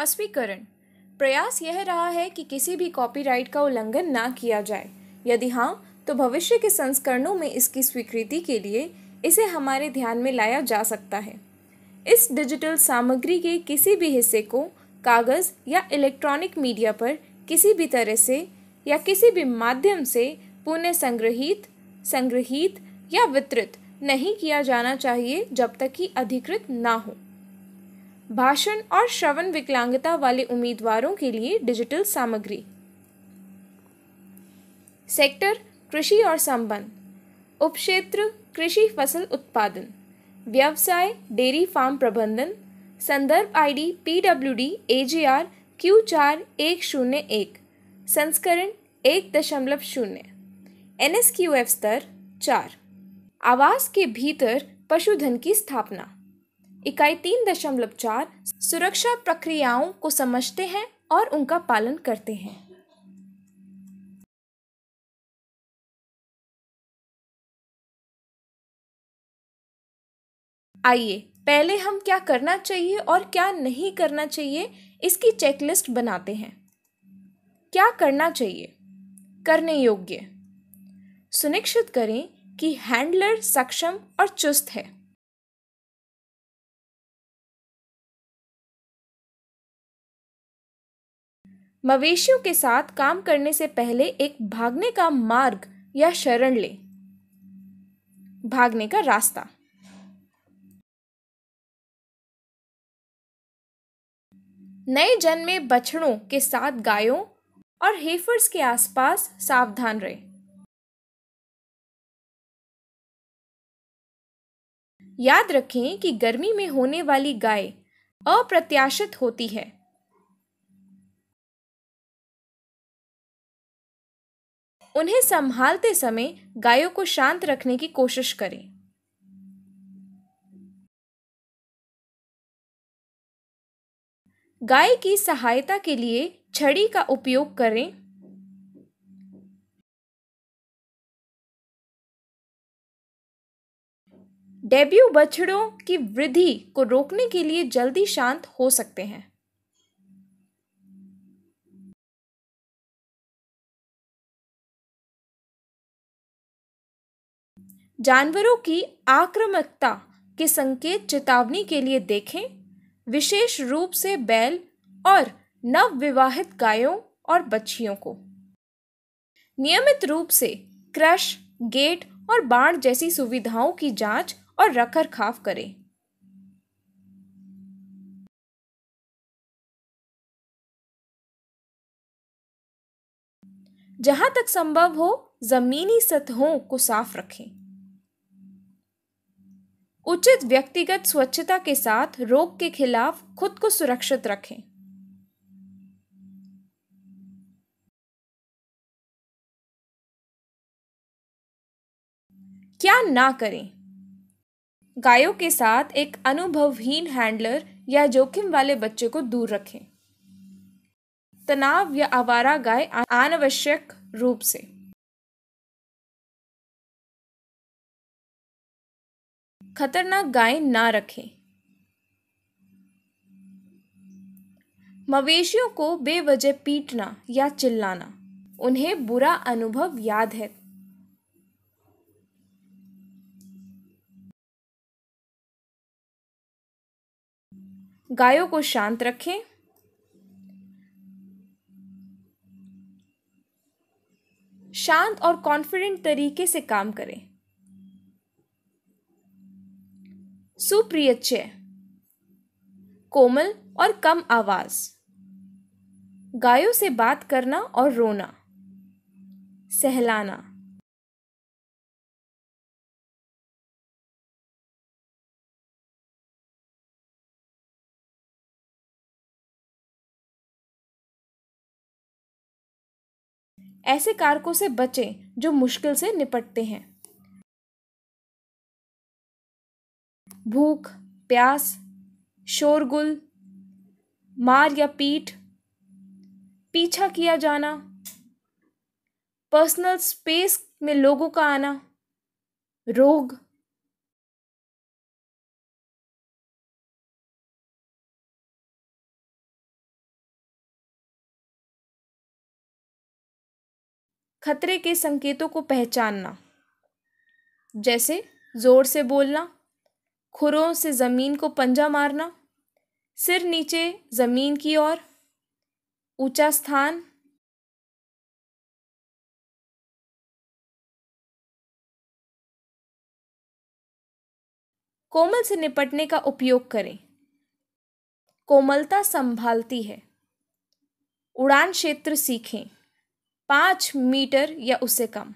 अस्वीकरण प्रयास यह रहा है कि किसी भी कॉपीराइट का उल्लंघन ना किया जाए यदि हाँ तो भविष्य के संस्करणों में इसकी स्वीकृति के लिए इसे हमारे ध्यान में लाया जा सकता है इस डिजिटल सामग्री के किसी भी हिस्से को कागज़ या इलेक्ट्रॉनिक मीडिया पर किसी भी तरह से या किसी भी माध्यम से पुनः संग्रहित संग्रहित या वितरित नहीं किया जाना चाहिए जब तक कि अधिकृत ना हो भाषण और श्रवण विकलांगता वाले उम्मीदवारों के लिए डिजिटल सामग्री सेक्टर कृषि और संबंध उपक्षेत्र कृषि फसल उत्पादन व्यवसाय डेयरी फार्म प्रबंधन संदर्भ ID P W D A J R Q चार एक शून्य एक संस्करण एक दशमलव शून्य एन एस क्यू एफ स्तर चार आवास के भीतर पशुधन की स्थापना इकाई तीन दशमलव चार सुरक्षा प्रक्रियाओं को समझते हैं और उनका पालन करते हैं आइए पहले हम क्या करना चाहिए और क्या नहीं करना चाहिए इसकी चेकलिस्ट बनाते हैं क्या करना चाहिए करने योग्य सुनिश्चित करें कि हैंडलर सक्षम और चुस्त है मवेशियों के साथ काम करने से पहले एक भागने का मार्ग या शरण लें भागने का रास्ता नए जन्मे बछड़ों के साथ गायों और हेफर्स के आसपास सावधान रहे याद रखें कि गर्मी में होने वाली गाय अप्रत्याशित होती है उन्हें संभालते समय गायों को शांत रखने की कोशिश करें गाय की सहायता के लिए छड़ी का उपयोग करें डेब्यू बछड़ों की वृद्धि को रोकने के लिए जल्दी शांत हो सकते हैं जानवरों की आक्रामकता के संकेत चेतावनी के लिए देखें विशेष रूप से बैल और नवविवाहित गायों और बच्चियों को नियमित रूप से क्रश गेट और बाढ़ जैसी सुविधाओं की जांच और रखरखाव करें जहां तक संभव हो जमीनी सतहों को साफ रखें उचित व्यक्तिगत स्वच्छता के साथ रोग के खिलाफ खुद को सुरक्षित रखें क्या ना करें गायों के साथ एक अनुभवहीन हैंडलर या जोखिम वाले बच्चे को दूर रखें तनाव या आवारा गाय अनावश्यक रूप से खतरनाक गाय ना रखें मवेशियों को बेवजह पीटना या चिल्लाना उन्हें बुरा अनुभव याद है गायों को शांत रखें शांत और कॉन्फिडेंट तरीके से काम करें सुप्रिय चय कोमल और कम आवाज गायों से बात करना और रोना सहलाना ऐसे कारकों से बचें जो मुश्किल से निपटते हैं भूख प्यास शोरगुल मार या पीठ पीछा किया जाना पर्सनल स्पेस में लोगों का आना रोग खतरे के संकेतों को पहचानना जैसे ज़ोर से बोलना खुरों से ज़मीन को पंजा मारना सिर नीचे ज़मीन की ओर ऊंचा स्थान कोमल से निपटने का उपयोग करें कोमलता संभालती है उड़ान क्षेत्र सीखें पाँच मीटर या उससे कम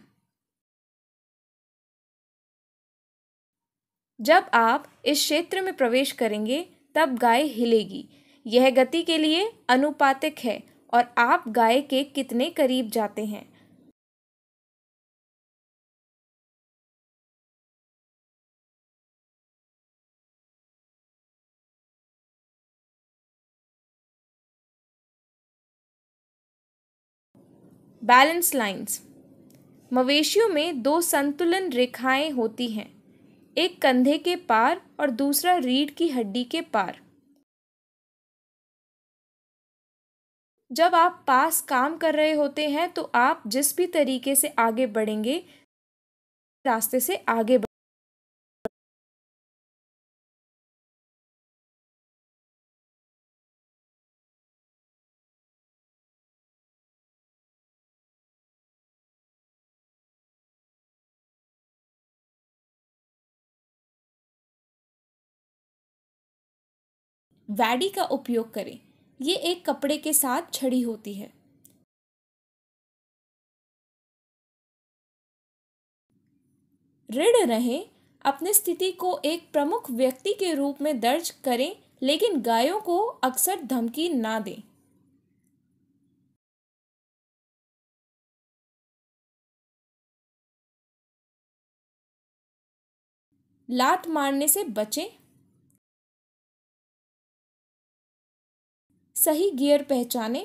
जब आप इस क्षेत्र में प्रवेश करेंगे तब गाय हिलेगी यह गति के लिए अनुपातिक है और आप गाय के कितने करीब जाते हैं बैलेंस लाइंस मवेशियों में दो संतुलन रेखाएं होती हैं एक कंधे के पार और दूसरा रीढ़ की हड्डी के पार जब आप पास काम कर रहे होते हैं तो आप जिस भी तरीके से आगे बढ़ेंगे रास्ते से आगे वैडी का उपयोग करें ये एक कपड़े के साथ छड़ी होती है ऋण रहे अपनी स्थिति को एक प्रमुख व्यक्ति के रूप में दर्ज करें लेकिन गायों को अक्सर धमकी ना दें लात मारने से बचें सही गियर पहचाने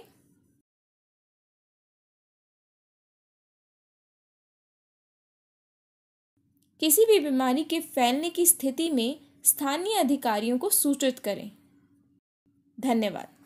किसी भी बीमारी के फैलने की स्थिति में स्थानीय अधिकारियों को सूचित करें धन्यवाद